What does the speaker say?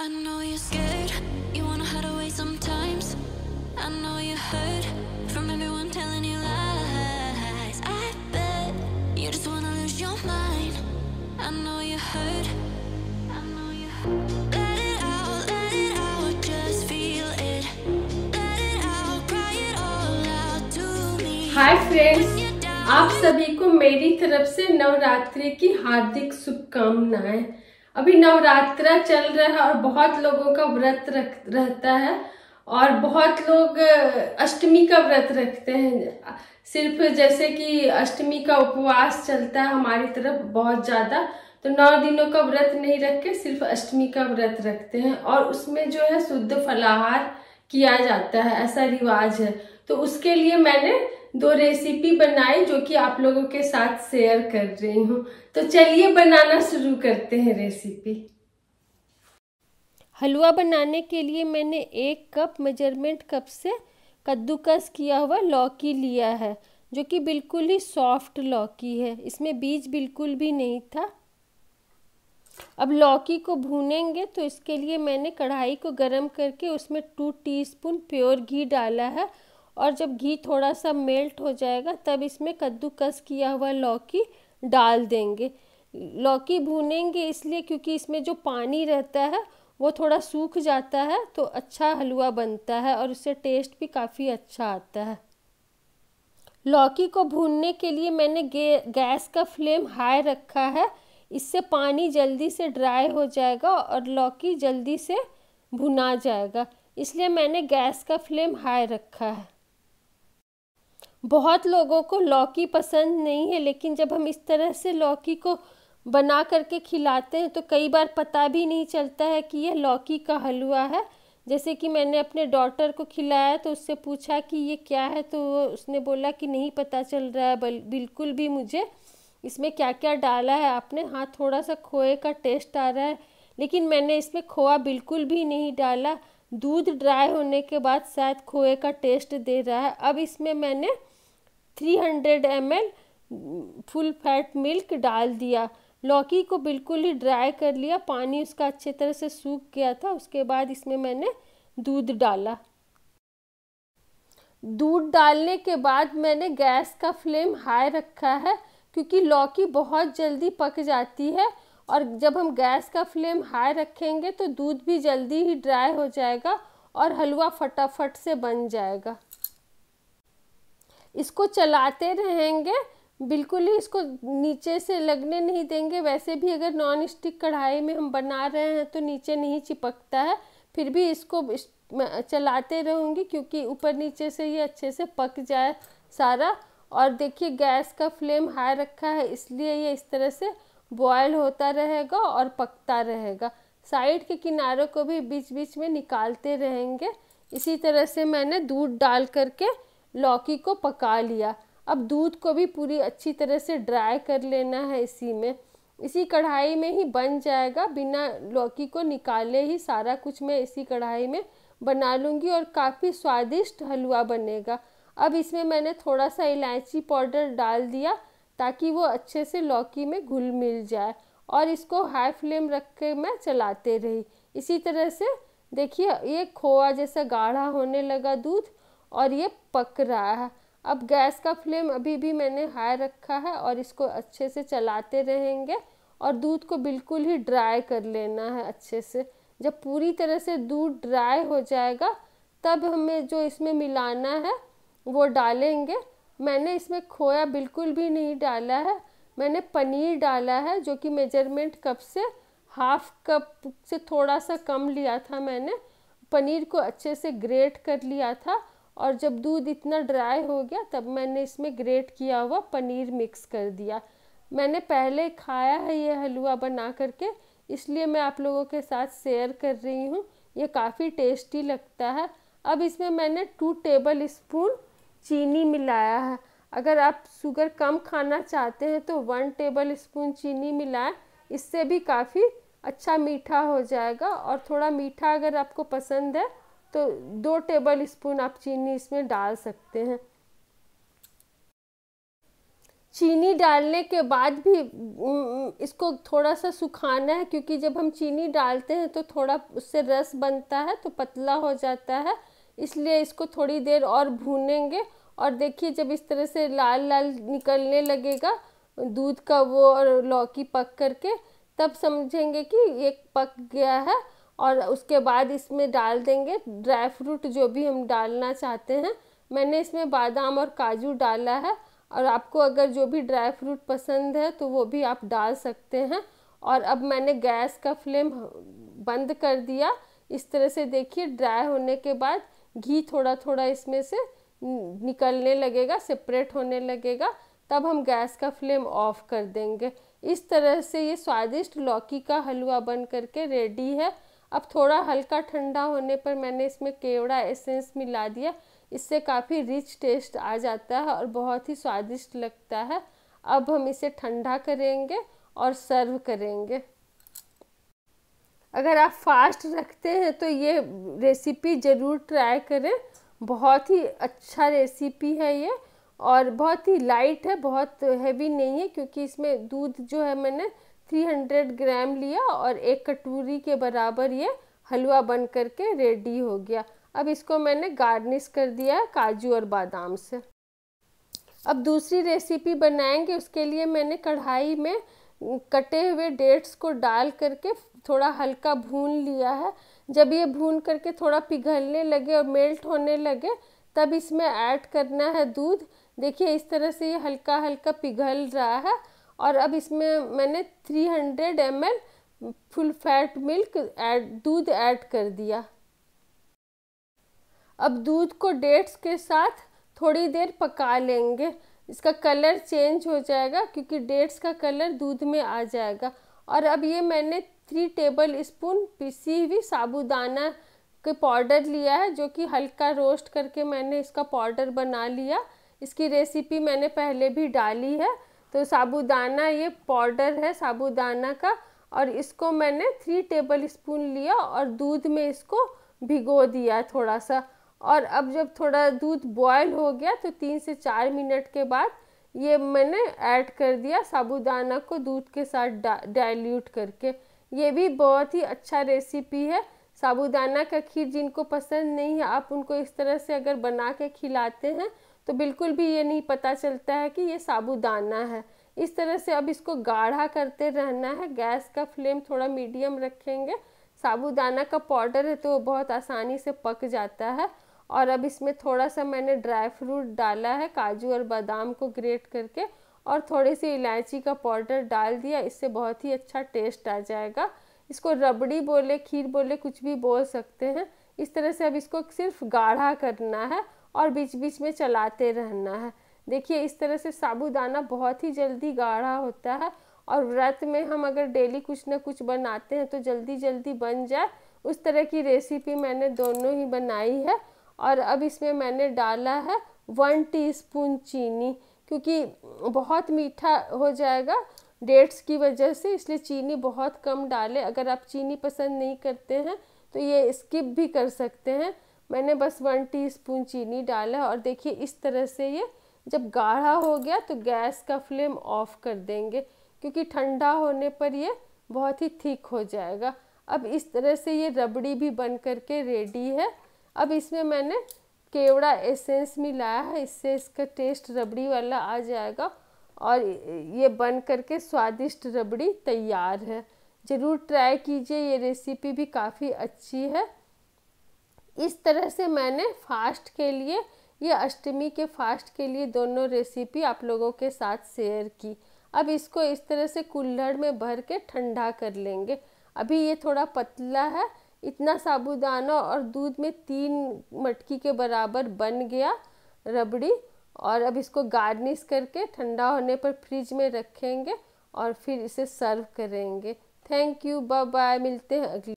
I know you're scared, you wanna hide away sometimes. I know you hurt from everyone telling you lies. I bet you just wanna lose your mind. I know you hurt. I know you hurt. Let it out, let it out, just feel it. Let it out, cry it all out to me. Hi friends. आप सभी को मेरी तरफ से नवरात्रि की हार्दिक शुभकामनाएं अभी नवरात्रा चल रहा है और बहुत लोगों का व्रत रख रहता है और बहुत लोग अष्टमी का व्रत रखते हैं सिर्फ जैसे कि अष्टमी का उपवास चलता है हमारी तरफ बहुत ज़्यादा तो नौ दिनों का व्रत नहीं रख के सिर्फ अष्टमी का व्रत रखते हैं और उसमें जो है शुद्ध फलाहार किया जाता है ऐसा रिवाज है तो उसके लिए मैंने दो रेसिपी बनाई जो कि आप लोगों के साथ शेयर कर रही हूँ तो चलिए बनाना शुरू करते हैं रेसिपी हलवा बनाने के लिए मैंने एक कप मेजरमेंट कप से कद्दूकस किया हुआ लौकी लिया है जो कि बिल्कुल ही सॉफ्ट लौकी है इसमें बीज बिल्कुल भी नहीं था अब लौकी को भूनेंगे तो इसके लिए मैंने कढ़ाई को गरम करके उसमें टू टीस्पून प्योर घी डाला है और जब घी थोड़ा सा मेल्ट हो जाएगा तब इसमें कद्दूकस किया हुआ लौकी डाल देंगे लौकी भूनेंगे इसलिए क्योंकि इसमें जो पानी रहता है वो थोड़ा सूख जाता है तो अच्छा हलवा बनता है और उससे टेस्ट भी काफ़ी अच्छा आता है लौकी को भूनने के लिए मैंने गैस का फ्लेम हाई रखा है इससे पानी जल्दी से ड्राई हो जाएगा और लौकी जल्दी से भुना जाएगा इसलिए मैंने गैस का फ्लेम हाई रखा है बहुत लोगों को लौकी पसंद नहीं है लेकिन जब हम इस तरह से लौकी को बना करके खिलाते हैं तो कई बार पता भी नहीं चलता है कि यह लौकी का हलवा है जैसे कि मैंने अपने डॉटर को खिलाया तो उससे पूछा कि ये क्या है तो उसने बोला कि नहीं पता चल रहा है बिल्कुल भी मुझे इसमें क्या क्या डाला है आपने हाँ थोड़ा सा खोए का टेस्ट आ रहा है लेकिन मैंने इसमें खोआ बिल्कुल भी नहीं डाला दूध ड्राई होने के बाद शायद खोए का टेस्ट दे रहा है अब इसमें मैंने 300 ml फुल फैट मिल्क डाल दिया लौकी को बिल्कुल ही ड्राई कर लिया पानी उसका अच्छे तरह से सूख गया था उसके बाद इसमें मैंने दूध डाला दूध डालने के बाद मैंने गैस का फ्लेम हाई रखा है क्योंकि लौकी बहुत जल्दी पक जाती है और जब हम गैस का फ्लेम हाई रखेंगे तो दूध भी जल्दी ही ड्राई हो जाएगा और हलवा फटाफट से बन जाएगा इसको चलाते रहेंगे बिल्कुल ही इसको नीचे से लगने नहीं देंगे वैसे भी अगर नॉन स्टिक कढ़ाई में हम बना रहे हैं तो नीचे नहीं चिपकता है फिर भी इसको चलाते रहूँगी क्योंकि ऊपर नीचे से ये अच्छे से पक जाए सारा और देखिए गैस का फ्लेम हाई रखा है इसलिए ये इस तरह से बॉयल होता रहेगा और पकता रहेगा साइड के किनारों को भी बीच बीच में निकालते रहेंगे इसी तरह से मैंने दूध डाल करके लौकी को पका लिया अब दूध को भी पूरी अच्छी तरह से ड्राई कर लेना है इसी में इसी कढ़ाई में ही बन जाएगा बिना लौकी को निकाले ही सारा कुछ मैं इसी कढ़ाई में बना लूँगी और काफ़ी स्वादिष्ट हलवा बनेगा अब इसमें मैंने थोड़ा सा इलायची पाउडर डाल दिया ताकि वो अच्छे से लौकी में घुल मिल जाए और इसको हाई फ्लेम रख के मैं चलाते रही इसी तरह से देखिए ये खोआ जैसा गाढ़ा होने लगा दूध और ये पक रहा है अब गैस का फ्लेम अभी भी मैंने हाई रखा है और इसको अच्छे से चलाते रहेंगे और दूध को बिल्कुल ही ड्राई कर लेना है अच्छे से जब पूरी तरह से दूध ड्राई हो जाएगा तब हमें जो इसमें मिलाना है वो डालेंगे मैंने इसमें खोया बिल्कुल भी नहीं डाला है मैंने पनीर डाला है जो कि मेजरमेंट कप से हाफ कप से थोड़ा सा कम लिया था मैंने पनीर को अच्छे से ग्रेट कर लिया था और जब दूध इतना ड्राई हो गया तब मैंने इसमें ग्रेट किया हुआ पनीर मिक्स कर दिया मैंने पहले खाया है ये हलवा बना करके इसलिए मैं आप लोगों के साथ शेयर कर रही हूँ ये काफ़ी टेस्टी लगता है अब इसमें मैंने टू टेबल स्पून चीनी मिलाया है अगर आप शुगर कम खाना चाहते हैं तो वन टेबल स्पून चीनी मिलाएं इससे भी काफ़ी अच्छा मीठा हो जाएगा और थोड़ा मीठा अगर आपको पसंद है तो दो टेबल स्पून आप चीनी इसमें डाल सकते हैं चीनी डालने के बाद भी इसको थोड़ा सा सुखाना है क्योंकि जब हम चीनी डालते हैं तो थोड़ा उससे रस बनता है तो पतला हो जाता है इसलिए इसको थोड़ी देर और भूनेंगे और देखिए जब इस तरह से लाल लाल निकलने लगेगा दूध का वो और लौकी पक करके तब समझेंगे कि एक पक गया है और उसके बाद इसमें डाल देंगे ड्राई फ्रूट जो भी हम डालना चाहते हैं मैंने इसमें बादाम और काजू डाला है और आपको अगर जो भी ड्राई फ्रूट पसंद है तो वो भी आप डाल सकते हैं और अब मैंने गैस का फ्लेम बंद कर दिया इस तरह से देखिए ड्राई होने के बाद घी थोड़ा थोड़ा इसमें से निकलने लगेगा सेपरेट होने लगेगा तब हम गैस का फ्लेम ऑफ कर देंगे इस तरह से ये स्वादिष्ट लौकी का हलवा बन करके रेडी है अब थोड़ा हल्का ठंडा होने पर मैंने इसमें केवड़ा एसेंस मिला दिया इससे काफ़ी रिच टेस्ट आ जाता है और बहुत ही स्वादिष्ट लगता है अब हम इसे ठंडा करेंगे और सर्व करेंगे अगर आप फास्ट रखते हैं तो ये रेसिपी ज़रूर ट्राई करें बहुत ही अच्छा रेसिपी है ये और बहुत ही लाइट है बहुत हैवी नहीं है क्योंकि इसमें दूध जो है मैंने 300 ग्राम लिया और एक कटोरी के बराबर ये हलवा बन करके रेडी हो गया अब इसको मैंने गार्निश कर दिया है काजू और बादाम से अब दूसरी रेसिपी बनाएंगे उसके लिए मैंने कढ़ाई में कटे हुए डेट्स को डाल करके थोड़ा हल्का भून लिया है जब ये भून करके थोड़ा पिघलने लगे और मेल्ट होने लगे तब इसमें ऐड करना है दूध देखिए इस तरह से ये हल्का हल्का पिघल रहा है और अब इसमें मैंने 300 hundred M full fat milk add दूध ऐड कर दिया अब दूध को डेट्स के साथ थोड़ी देर पका लेंगे इसका कलर चेंज हो जाएगा क्योंकि डेट्स का कलर दूध में आ जाएगा और अब ये मैंने थ्री टेबल स्पून पिसी हुई साबुदाना के पाउडर लिया है जो कि हल्का रोस्ट करके मैंने इसका पाउडर बना लिया इसकी रेसिपी मैंने पहले भी डाली है तो साबूदाना ये पाउडर है साबूदाना का और इसको मैंने थ्री टेबल स्पून लिया और दूध में इसको भिगो दिया थोड़ा सा और अब जब थोड़ा दूध बॉयल हो गया तो तीन से चार मिनट के बाद ये मैंने ऐड कर दिया साबूदाना को दूध के साथ डाइल्यूट करके ये भी बहुत ही अच्छा रेसिपी है साबूदाना का खीर जिनको पसंद नहीं है आप उनको इस तरह से अगर बना के खिलाते हैं तो बिल्कुल भी ये नहीं पता चलता है कि ये साबुदाना है इस तरह से अब इसको गाढ़ा करते रहना है गैस का फ्लेम थोड़ा मीडियम रखेंगे साबुदाना का पाउडर है तो वो बहुत आसानी से पक जाता है और अब इसमें थोड़ा सा मैंने ड्राई फ्रूट डाला है काजू और बादाम को ग्रेट करके और थोड़ी सी इलायची का पाउडर डाल दिया इससे बहुत ही अच्छा टेस्ट आ जाएगा इसको रबड़ी बोले खीर बोले कुछ भी बोल सकते हैं इस तरह से अब इसको सिर्फ गाढ़ा करना है और बीच बीच में चलाते रहना है देखिए इस तरह से साबूदाना बहुत ही जल्दी गाढ़ा होता है और व्रत में हम अगर डेली कुछ ना कुछ बनाते हैं तो जल्दी जल्दी बन जाए उस तरह की रेसिपी मैंने दोनों ही बनाई है और अब इसमें मैंने डाला है वन टीस्पून चीनी क्योंकि बहुत मीठा हो जाएगा डेट्स की वजह से इसलिए चीनी बहुत कम डालें अगर आप चीनी पसंद नहीं करते हैं तो ये स्किप भी कर सकते हैं मैंने बस वन टीस्पून चीनी डाला और देखिए इस तरह से ये जब गाढ़ा हो गया तो गैस का फ्लेम ऑफ कर देंगे क्योंकि ठंडा होने पर ये बहुत ही थिक हो जाएगा अब इस तरह से ये रबड़ी भी बन कर के रेडी है अब इसमें मैंने केवड़ा एसेंस मिलाया है इससे इसका टेस्ट रबड़ी वाला आ जाएगा और ये बन करके स्वादिष्ट रबड़ी तैयार है ज़रूर ट्राई कीजिए ये रेसिपी भी काफ़ी अच्छी है इस तरह से मैंने फास्ट के लिए ये अष्टमी के फास्ट के लिए दोनों रेसिपी आप लोगों के साथ शेयर की अब इसको इस तरह से कुल्हड़ में भर के ठंडा कर लेंगे अभी ये थोड़ा पतला है इतना साबुदाना और दूध में तीन मटकी के बराबर बन गया रबड़ी और अब इसको गार्निश करके ठंडा होने पर फ्रिज में रखेंगे और फिर इसे सर्व करेंगे थैंक यू बाय बाय मिलते हैं अगली